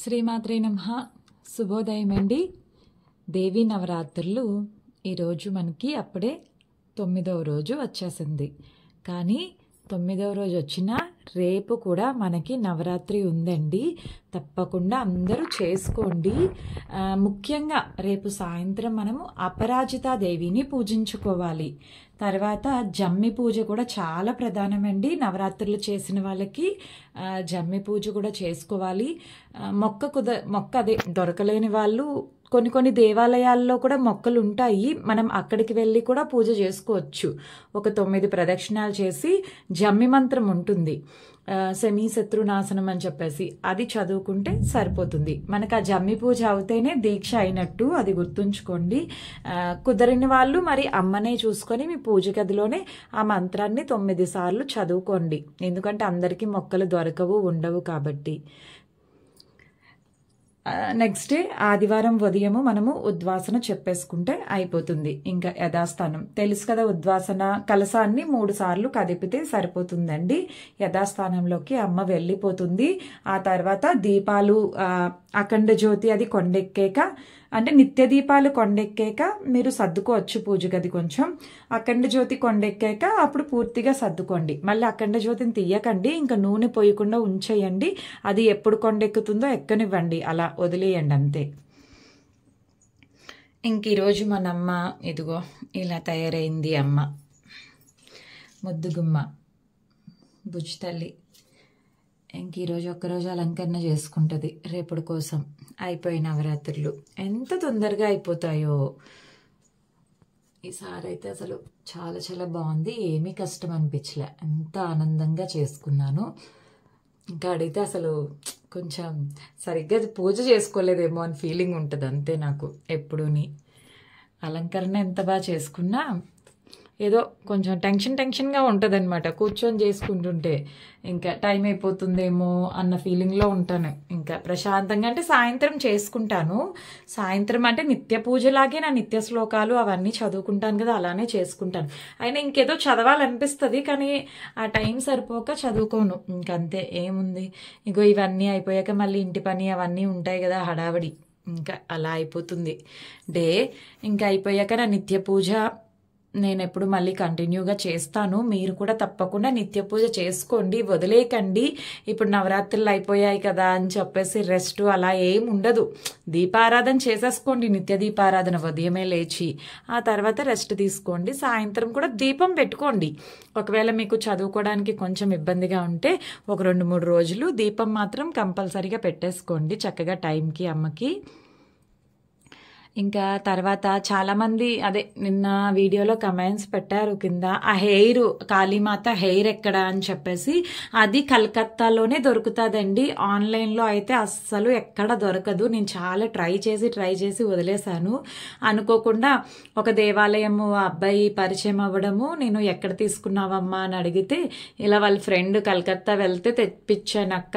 శ్రీమాత్రే నమ శుభోదయం అండి దేవీ నవరాత్రులు ఈరోజు మనకి అప్పుడే తొమ్మిదవ రోజు వచ్చేసింది కానీ తొమ్మిదవ రోజు వచ్చినా రేపు కూడా మనకి నవరాత్రి ఉందండి తప్పకుండా అందరూ చేసుకోండి ముఖ్యంగా రేపు సాయంత్రం మనము అపరాజితాదేవిని పూజించుకోవాలి తర్వాత జమ్మి పూజ కూడా చాలా ప్రధానమండి నవరాత్రులు చేసిన వాళ్ళకి జమ్మి పూజ కూడా చేసుకోవాలి మొక్క కుద మొక్క అదే దొరకలేని వాళ్ళు కొన్ని కొన్ని దేవాలయాల్లో కూడా మొక్కలు ఉంటాయి మనం అక్కడికి వెళ్ళి కూడా పూజ చేసుకోవచ్చు ఒక తొమ్మిది ప్రదక్షిణాలు చేసి జమ్మి మంత్రం ఉంటుంది శమీ శత్రునాశనం అని చెప్పేసి అది చదువుకుంటే సరిపోతుంది మనకు ఆ జమ్మి పూజ అవుతేనే దీక్ష అయినట్టు అది గుర్తుంచుకోండి కుదరిన వాళ్ళు మరి అమ్మనే చూసుకొని మీ పూజ గదిలోనే ఆ మంత్రాన్ని తొమ్మిది సార్లు చదువుకోండి ఎందుకంటే అందరికీ మొక్కలు దొరకవు ఉండవు కాబట్టి నెక్స్ట్ డే ఆదివారం ఉదయము మనము ఉద్వాసన చెప్పేసుకుంటే అయిపోతుంది ఇంకా యథాస్థానం తెలుసు కదా ఉద్వాసన కలసాన్ని మూడు సార్లు కదిపితే సరిపోతుందండి యథాస్థానంలోకి అమ్మ వెళ్ళిపోతుంది ఆ తర్వాత దీపాలు అఖండ జ్యోతి అది కొండెక్కాక అంటే నిత్య దీపాలు కొండెక్కాక మీరు సర్దుకోవచ్చు పూజ గది కొంచెం అఖండ జ్యోతి కొండెక్కాక అప్పుడు పూర్తిగా సర్దుకోండి మళ్ళీ అఖండ జ్యోతిని తీయకండి ఇంకా నూనె పోయకుండా ఉంచేయండి అది ఎప్పుడు కొండెక్కుతుందో ఎక్కనివ్వండి అలా వదిలేయండి అంతే ఇంక ఈరోజు మనమ్మ ఇదిగో ఇలా తయారైంది అమ్మ ముద్దుగుమ్మ బుజ్జి తల్లి ఇంక ఈరోజు ఒక్కరోజు అలంకరణ చేసుకుంటుంది రేపటి కోసం అయిపోయి నవరాత్రులు ఎంత తొందరగా అయిపోతాయో ఈసారి అయితే అసలు చాలా చాలా బాగుంది ఏమీ కష్టం అనిపించలే ఎంత ఆనందంగా చేసుకున్నాను ఇంకా అడిగితే అసలు కొంచెం సరిగ్గా పూజ చేసుకోలేదేమో అని ఫీలింగ్ ఉంటుంది అంతే నాకు ఎప్పుడూని అలంకరణ ఎంత బాగా చేసుకున్నా ఏదో కొంచెం టెన్షన్ టెన్షన్గా ఉంటుంది అనమాట కూర్చొని చేసుకుంటుంటే ఇంకా టైం అయిపోతుందేమో అన్న ఫీలింగ్లో ఉంటాను ఇంకా ప్రశాంతంగా అంటే సాయంత్రం చేసుకుంటాను సాయంత్రం అంటే నిత్య పూజలాగే నా నిత్య శ్లోకాలు అవన్నీ చదువుకుంటాను కదా అలానే చేసుకుంటాను అయినా ఇంకేదో చదవాలనిపిస్తుంది కానీ ఆ టైం సరిపోక చదువుకోను ఇంకంతే ఏముంది ఇగో ఇవన్నీ అయిపోయాక మళ్ళీ ఇంటి పని అవన్నీ ఉంటాయి కదా హడావడి ఇంకా అలా అయిపోతుంది డే ఇంకా అయిపోయాక నా నిత్య పూజ నేను ఎప్పుడు మళ్ళీ కంటిన్యూగా చేస్తాను మీరు కూడా తప్పకుండా నిత్య పూజ చేసుకోండి వదిలేయకండి ఇప్పుడు నవరాత్రులు అయిపోయాయి కదా అని చెప్పేసి రెస్ట్ అలా ఏం ఉండదు దీపారాధన చేసేసుకోండి నిత్య దీపారాధన ఉదయమే లేచి ఆ తర్వాత రెస్ట్ తీసుకోండి సాయంత్రం కూడా దీపం పెట్టుకోండి ఒకవేళ మీకు చదువుకోవడానికి కొంచెం ఇబ్బందిగా ఉంటే ఒక రెండు మూడు రోజులు దీపం మాత్రం కంపల్సరీగా పెట్టేసుకోండి చక్కగా టైంకి అమ్మకి ఇంకా తర్వాత చాలామంది అదే నిన్న వీడియోలో కమెంట్స్ పెట్టారు కింద ఆ హెయిర్ కాళీమాత హెయిర్ ఎక్కడ అని చెప్పేసి అది కలకత్తాలోనే దొరుకుతుందండి ఆన్లైన్లో అయితే అస్సలు ఎక్కడ దొరకదు నేను చాలా ట్రై చేసి ట్రై చేసి వదిలేశాను అనుకోకుండా ఒక దేవాలయము అబ్బాయి పరిచయం అవ్వడము నేను ఎక్కడ తీసుకున్నావమ్మా అని అడిగితే ఇలా వాళ్ళ ఫ్రెండ్ కలకత్తా వెళ్తే తెప్పించానక్క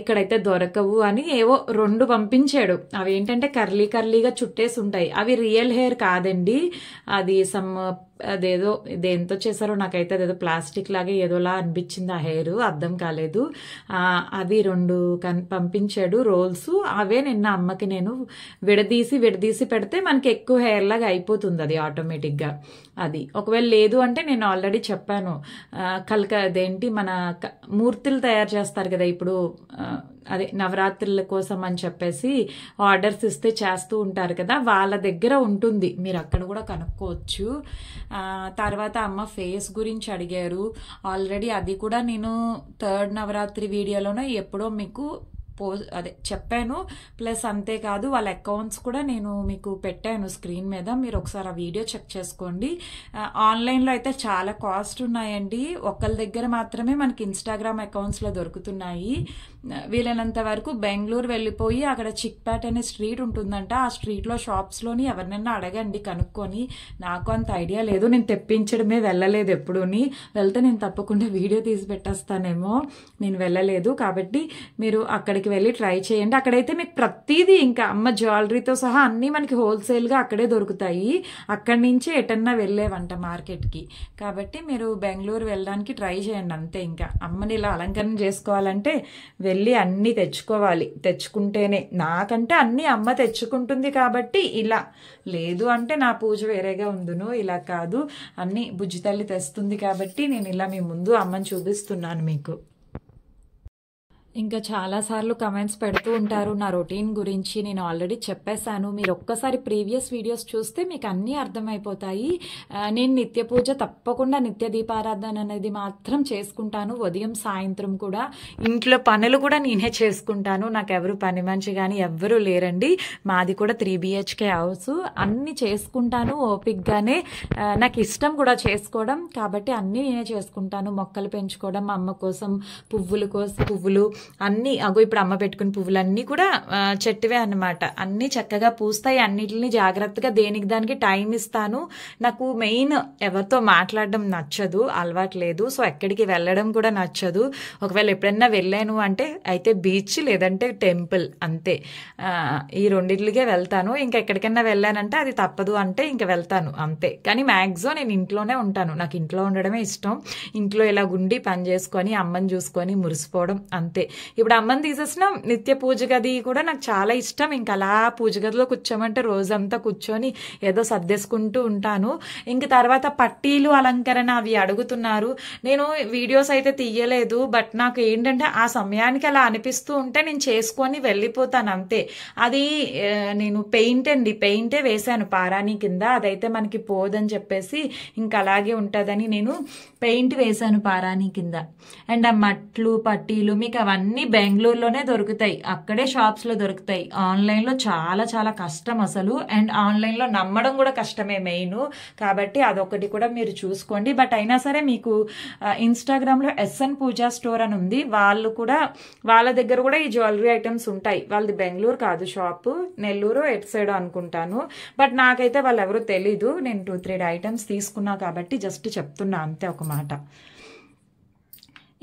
ఇక్కడైతే దొరకవు అని ఏవో రెండు పంపించాడు అవి ఏంటంటే కర్లీ కర్లీగా చుట్టేసి ఉంటాయి అవి రియల్ హెయిర్ కాదండి అది సమ్ అదేదో ఎంతో చేశారో నాకైతే అదేదో ప్లాస్టిక్ లాగే ఏదోలా అనిపించింది ఆ హెయిర్ అర్థం కాలేదు అవి రెండు కన్ పంపించాడు రోల్స్ అవే నిన్న అమ్మకి నేను విడదీసి విడదీసి పెడితే మనకి ఎక్కువ హెయిర్ లాగా అయిపోతుంది అది ఆటోమేటిక్గా అది ఒకవేళ లేదు అంటే నేను ఆల్రెడీ చెప్పాను కలక అదేంటి మన మూర్తులు తయారు చేస్తారు కదా ఇప్పుడు అదే నవరాత్రుల కోసం అని చెప్పేసి ఆర్డర్స్ ఇస్తే చేస్తూ ఉంటారు కదా వాళ్ళ దగ్గర ఉంటుంది మీరు అక్కడ కూడా కనుక్కోవచ్చు తర్వాత అమ్మ ఫేస్ గురించి అడిగారు ఆల్రెడీ అది కూడా నేను థర్డ్ నవరాత్రి వీడియోలోనే ఎప్పుడో మీకు పో అదే చెప్పాను ప్లస్ అంతేకాదు వాళ్ళ అకౌంట్స్ కూడా నేను మీకు పెట్టాను స్క్రీన్ మీద మీరు ఒకసారి ఆ వీడియో చెక్ చేసుకోండి ఆన్లైన్లో అయితే చాలా కాస్ట్ ఉన్నాయండి ఒకళ్ళ దగ్గర మాత్రమే మనకి ఇన్స్టాగ్రామ్ అకౌంట్స్లో దొరుకుతున్నాయి వీలైనంత వరకు బెంగళూరు వెళ్ళిపోయి అక్కడ చిక్పేట్ అనే స్ట్రీట్ ఉంటుందంట ఆ స్ట్రీట్లో షాప్స్లోని ఎవరినైనా అడగండి కనుక్కొని నాకు అంత ఐడియా లేదు నేను తెప్పించడమే వెళ్ళలేదు ఎప్పుడూని వెళ్తే నేను తప్పకుండా వీడియో తీసి పెట్టేస్తానేమో నేను వెళ్ళలేదు కాబట్టి మీరు అక్కడికి వెళ్ళి ట్రై చేయండి అక్కడైతే మీకు ప్రతిదీ ఇంకా అమ్మ జ్యువెలరీతో సహా అన్నీ మనకి హోల్సేల్గా అక్కడే దొరుకుతాయి అక్కడి నుంచే ఎటన్నా వెళ్ళేవంట మార్కెట్కి కాబట్టి మీరు బెంగళూరు వెళ్ళడానికి ట్రై చేయండి అంతే ఇంకా అమ్మని ఇలా అలంకరణ చేసుకోవాలంటే వెళ్ళి అన్నీ తెచ్చుకోవాలి తెచ్చుకుంటేనే నాకంటే అన్నీ అమ్మ తెచ్చుకుంటుంది కాబట్టి ఇలా లేదు అంటే నా పూజ వేరేగా ఉందును ఇలా కాదు అన్నీ బుజ్జి తల్లి తెస్తుంది కాబట్టి నేను ఇలా మీ ముందు అమ్మని చూపిస్తున్నాను మీకు ఇంకా చాలాసార్లు కమెంట్స్ పెడుతూ ఉంటారు నా రొటీన్ గురించి నేను ఆల్రెడీ చెప్పేశాను మీరు ఒక్కసారి ప్రీవియస్ వీడియోస్ చూస్తే మీకు అన్నీ అర్థమైపోతాయి నేను నిత్య పూజ తప్పకుండా నిత్య దీపారాధన అనేది మాత్రం చేసుకుంటాను ఉదయం సాయంత్రం కూడా ఇంట్లో పనులు కూడా నేనే చేసుకుంటాను నాకు ఎవరు పని మంచి కానీ ఎవరు లేరండి మాది కూడా త్రీ బిహెచ్కే హౌస్ అన్నీ చేసుకుంటాను ఓపిక్గానే నాకు ఇష్టం కూడా చేసుకోవడం కాబట్టి అన్నీ నేనే చేసుకుంటాను మొక్కలు పెంచుకోవడం అమ్మ కోసం పువ్వులు కోసం పువ్వులు అన్నీ అగో ఇప్పుడు అమ్మ పెట్టుకుని పువ్వులన్నీ కూడా చెట్టువే అనమాట అన్నీ చక్కగా పూస్తాయి అన్నిటిని జాగ్రత్తగా దేనికి దానికి టైం ఇస్తాను నాకు మెయిన్ ఎవరితో మాట్లాడడం నచ్చదు అలవాటు లేదు సో ఎక్కడికి వెళ్ళడం కూడా నచ్చదు ఒకవేళ ఎప్పుడైనా వెళ్ళాను అంటే అయితే బీచ్ లేదంటే టెంపుల్ అంతే ఈ రెండింటికే వెళ్తాను ఇంకా ఎక్కడికైనా వెళ్ళానంటే అది తప్పదు అంటే ఇంకా వెళ్తాను అంతే కానీ మ్యాక్సిమం నేను ఇంట్లోనే ఉంటాను నాకు ఇంట్లో ఉండడమే ఇష్టం ఇంట్లో ఇలా గుండి పని చేసుకొని అమ్మని చూసుకొని మురిసిపోవడం అంతే ఇప్పుడు అమ్మని తీసేసిన నిత్య పూజ గది కూడా నాకు చాలా ఇష్టం ఇంకా అలా పూజ గదిలో కూర్చోమంటే రోజంతా కూర్చొని ఏదో సర్దేసుకుంటూ ఉంటాను ఇంక తర్వాత పట్టీలు అలంకరణ అవి అడుగుతున్నారు నేను వీడియోస్ అయితే తీయలేదు బట్ నాకు ఏంటంటే ఆ సమయానికి అలా అనిపిస్తూ ఉంటే నేను చేసుకొని వెళ్ళిపోతాను అంతే అది నేను పెయింట్ అండి పెయింటే వేశాను పారాణి కింద అదైతే మనకి పోదని చెప్పేసి ఇంకా అలాగే ఉంటుందని నేను పెయింట్ వేశాను పారాణి కింద అండ్ ఆ మట్లు పట్టీలు మీకు అవన్నీ అన్నీ బెంగళూరులోనే దొరుకుతాయి అక్కడే షాప్స్లో దొరుకుతాయి ఆన్లైన్లో చాలా చాలా కష్టం అసలు అండ్ ఆన్లైన్లో నమ్మడం కూడా కష్టమే మెయిన్ కాబట్టి అదొకటి కూడా మీరు చూసుకోండి బట్ అయినా సరే మీకు లో ఎస్ఎన్ పూజా స్టోర్ అని ఉంది వాళ్ళు కూడా వాళ్ళ దగ్గర కూడా ఈ జ్యువెలరీ ఐటమ్స్ ఉంటాయి వాళ్ళది బెంగళూరు కాదు షాప్ నెల్లూరు ఎట్ సైడ్ అనుకుంటాను బట్ నాకైతే వాళ్ళు ఎవరు తెలీదు నేను టూ త్రీ ఐటమ్స్ తీసుకున్నా కాబట్టి జస్ట్ చెప్తున్నా అంతే ఒక మాట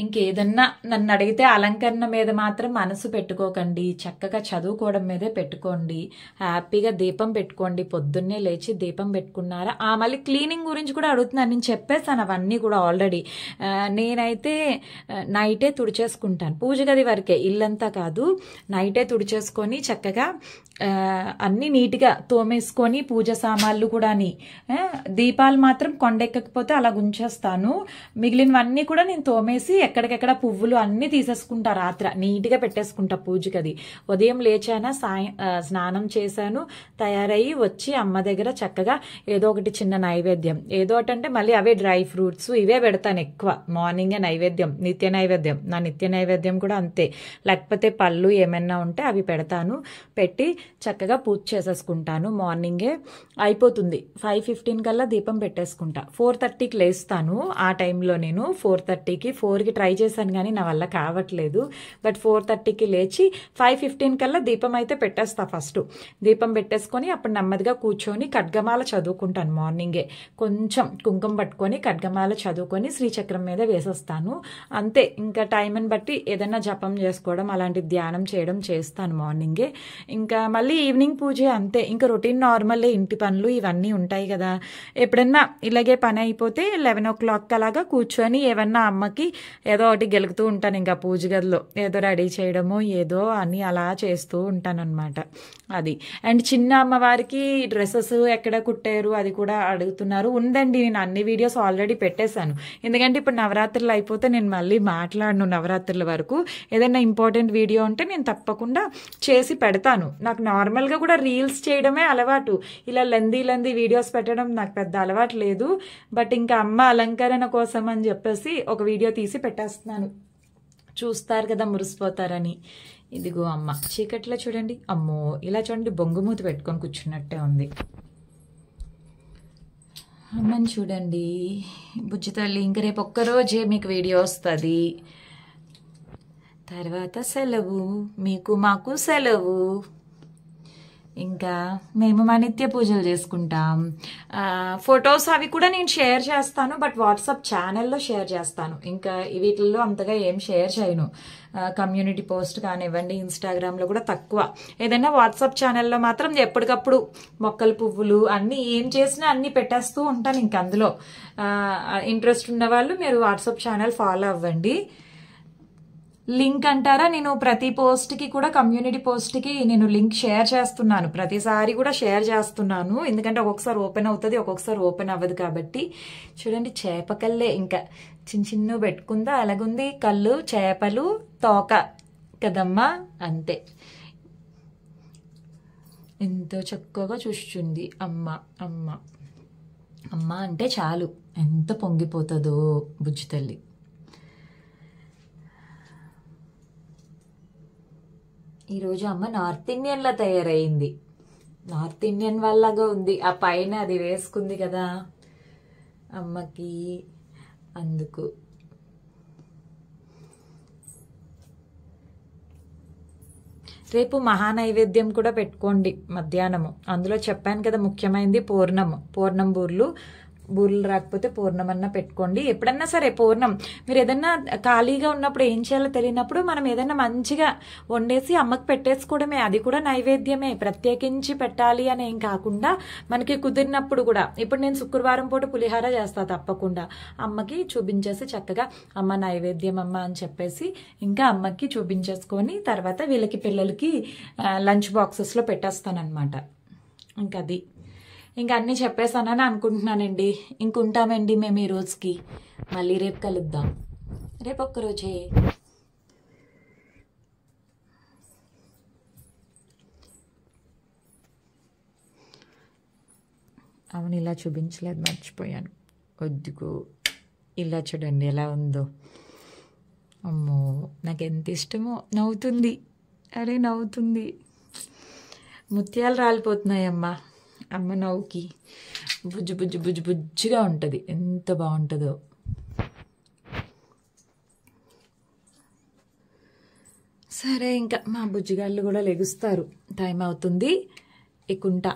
ఇంకేదన్నా నన్ను అడిగితే అలంకరణ మీద మాత్రం మనసు పెట్టుకోకండి చక్కగా చదువుకోవడం మీదే పెట్టుకోండి హ్యాపీగా దీపం పెట్టుకోండి పొద్దున్నే లేచి దీపం పెట్టుకున్నారా ఆ మళ్ళీ క్లీనింగ్ గురించి కూడా అడుగుతున్నాను నేను చెప్పేసాను అవన్నీ కూడా ఆల్రెడీ నేనైతే నైటే తుడిచేసుకుంటాను పూజ గది వరకే ఇల్లంతా కాదు నైటే తుడిచేసుకొని చక్కగా అన్నీ నీట్గా తోమేసుకొని పూజ సామాన్లు కూడాని దీపాలు మాత్రం కొండెక్కకపోతే అలా ఉంచేస్తాను మిగిలినవన్నీ కూడా నేను తోమేసి ఎక్కడికెక్కడ పువ్వులు అన్నీ తీసేసుకుంటా రాత్ర నీట్గా పెట్టేసుకుంటా పూజకి అది ఉదయం లేచానా సాయం స్నానం చేశాను తయారయ్యి వచ్చి అమ్మ దగ్గర చక్కగా ఏదో ఒకటి చిన్న నైవేద్యం ఏదో అంటే మళ్ళీ అవే డ్రై ఫ్రూట్స్ ఇవే పెడతాను ఎక్కువ మార్నింగే నైవేద్యం నిత్య నైవేద్యం నా నిత్య నైవేద్యం కూడా అంతే లేకపోతే పళ్ళు ఏమైనా ఉంటే అవి పెడతాను పెట్టి చక్కగా పూజ చేసేసుకుంటాను మార్నింగే అయిపోతుంది ఫైవ్ ఫిఫ్టీన్ కల్లా దీపం పెట్టేసుకుంటా ఫోర్ థర్టీకి లేస్తాను ఆ టైంలో నేను ఫోర్ థర్టీకి ఫోర్కి ట్రై చేశాను కానీ నా వల్ల కావట్లేదు బట్ ఫోర్ థర్టీకి లేచి ఫైవ్ ఫిఫ్టీన్ కల్లా దీపం అయితే పెట్టేస్తా ఫస్ట్ దీపం పెట్టేసుకొని అప్పుడు నెమ్మదిగా కూర్చొని ఖడ్గమాల చదువుకుంటాను మార్నింగే కొంచెం కుంకుమ పట్టుకొని ఖడ్గమాల చదువుకొని శ్రీచక్రం మీద వేసేస్తాను అంతే ఇంకా టైంని బట్టి ఏదైనా జపం చేసుకోవడం అలాంటి ధ్యానం చేయడం చేస్తాను మార్నింగే ఇంకా మళ్ళీ ఈవినింగ్ పూజ అంతే ఇంకా రొటీన్ నార్మల్లే ఇంటి పనులు ఇవన్నీ ఉంటాయి కదా ఎప్పుడన్నా ఇలాగే పని అయిపోతే లెవెన్ ఓ క్లాక్ అలాగా కూర్చొని ఏమన్నా అమ్మకి ఏదో ఒకటి గెలుగుతూ ఉంటాను ఇంకా పూజ గదిలో ఏదో రెడీ చేయడము ఏదో అని అలా చేస్తూ ఉంటాను అనమాట అది అండ్ చిన్న అమ్మవారికి డ్రెస్సెస్ ఎక్కడ కుట్టారు అది కూడా అడుగుతున్నారు ఉందండి నేను అన్ని వీడియోస్ ఆల్రెడీ పెట్టేశాను ఎందుకంటే ఇప్పుడు నవరాత్రులు అయిపోతే నేను మళ్ళీ మాట్లాడను నవరాత్రుల వరకు ఏదైనా ఇంపార్టెంట్ వీడియో ఉంటే నేను తప్పకుండా చేసి పెడతాను నాకు నార్మల్గా కూడా రీల్స్ చేయడమే అలవాటు ఇలా లెందీ లెందీ వీడియోస్ పెట్టడం నాకు పెద్ద అలవాటు లేదు బట్ ఇంకా అమ్మ అలంకరణ కోసం అని చెప్పేసి ఒక వీడియో తీసి పెట్టాను పెట్టేస్తున్నాను చూస్తారు కదా మురిసిపోతారని ఇదిగో అమ్మ చీకట్లో చూడండి అమ్మో ఇలా చూడండి బొంగుమూతి పెట్టుకొని కూర్చున్నట్టే ఉంది అమ్మని చూడండి బుజ్జి తల్లి ఇంక రేపు ఒక్కరోజే మీకు వీడియో వస్తుంది తర్వాత సెలవు మీకు మాకు సెలవు ఇంకా మేము మా నిత్య పూజలు చేసుకుంటాం ఫొటోస్ అవి కూడా నేను షేర్ చేస్తాను బట్ వాట్సాప్ ఛానల్లో షేర్ చేస్తాను ఇంకా వీటిల్లో అంతగా ఏం షేర్ చేయను కమ్యూనిటీ పోస్ట్ కానివ్వండి ఇన్స్టాగ్రామ్లో కూడా తక్కువ ఏదైనా వాట్సాప్ ఛానల్లో మాత్రం ఎప్పటికప్పుడు మొక్కలు పువ్వులు అన్నీ ఏం చేసినా అన్నీ పెట్టేస్తూ ఉంటాను ఇంక అందులో ఇంట్రెస్ట్ ఉన్న వాళ్ళు మీరు వాట్సాప్ ఛానల్ ఫాలో అవ్వండి లింక్ అంటారా నేను ప్రతి పోస్ట్కి కూడా కమ్యూనిటీ పోస్ట్కి నేను లింక్ షేర్ చేస్తున్నాను ప్రతిసారి కూడా షేర్ చేస్తున్నాను ఎందుకంటే ఒక్కొక్కసారి ఓపెన్ అవుతుంది ఒక్కొక్కసారి ఓపెన్ అవ్వదు కాబట్టి చూడండి చేపకల్లే ఇంకా చిన్న చిన్న పెట్టుకుందా అలాగుంది కళ్ళు చేపలు తోక కదమ్మా అంతే ఎంతో చక్కగా చూస్తుంది అమ్మ అమ్మ అమ్మ అంటే చాలు ఎంత పొంగిపోతుందో బుజ్జి తల్లి ఈరోజు అమ్మ నార్త్ ఇండియన్లా తయారైంది నార్త్ ఇండియన్ వల్లగా ఉంది ఆ పైన అది వేసుకుంది కదా అమ్మకి అందుకు రేపు మహానైవేద్యం కూడా పెట్టుకోండి మధ్యాహ్నము అందులో చెప్పాను కదా ముఖ్యమైనది పూర్ణము పూర్ణం బూర్లు బూరెలు రాకపోతే పూర్ణం అన్నా పెట్టుకోండి ఎప్పుడన్నా సరే పూర్ణం మీరు ఏదన్నా ఖాళీగా ఉన్నప్పుడు ఏం చేయాలో తెలియనప్పుడు మనం ఏదన్నా మంచిగా వండేసి అమ్మకు పెట్టేసుకోవడమే అది కూడా నైవేద్యమే ప్రత్యేకించి పెట్టాలి అని ఏం కాకుండా మనకి కుదిరినప్పుడు కూడా ఇప్పుడు నేను శుక్రవారం పూట పులిహార చేస్తా తప్పకుండా అమ్మకి చూపించేసి చక్కగా అమ్మ నైవేద్యం అమ్మ అని చెప్పేసి ఇంకా అమ్మకి చూపించేసుకొని తర్వాత వీళ్ళకి పిల్లలకి లంచ్ బాక్సెస్లో పెట్టేస్తాను ఇంకా అది ఇంకా అన్నీ చెప్పేశానని అనుకుంటున్నానండి ఇంకుంటామండి మేము ఈ రోజుకి మళ్ళీ రేపు కలుద్దాం రేపు ఒక్కరోజే అవును ఇలా చూపించలేదు మర్చిపోయాను వద్దుకు ఇలా చూడండి ఎలా ఉందో అమ్మో నాకు ఎంత ఇష్టమో నవ్వుతుంది అరే నవ్వుతుంది ముత్యాలు రాలిపోతున్నాయమ్మా అమ్మ నవ్వుకి బుజ్జు బుజ్జు బుజ్జు బుజ్జిగా ఉంటుంది ఎంత బాగుంటుందో సరే ఇంకా మా బుజ్జిగాళ్ళు కూడా లెగుస్తారు టైం అవుతుంది ఇకుంటా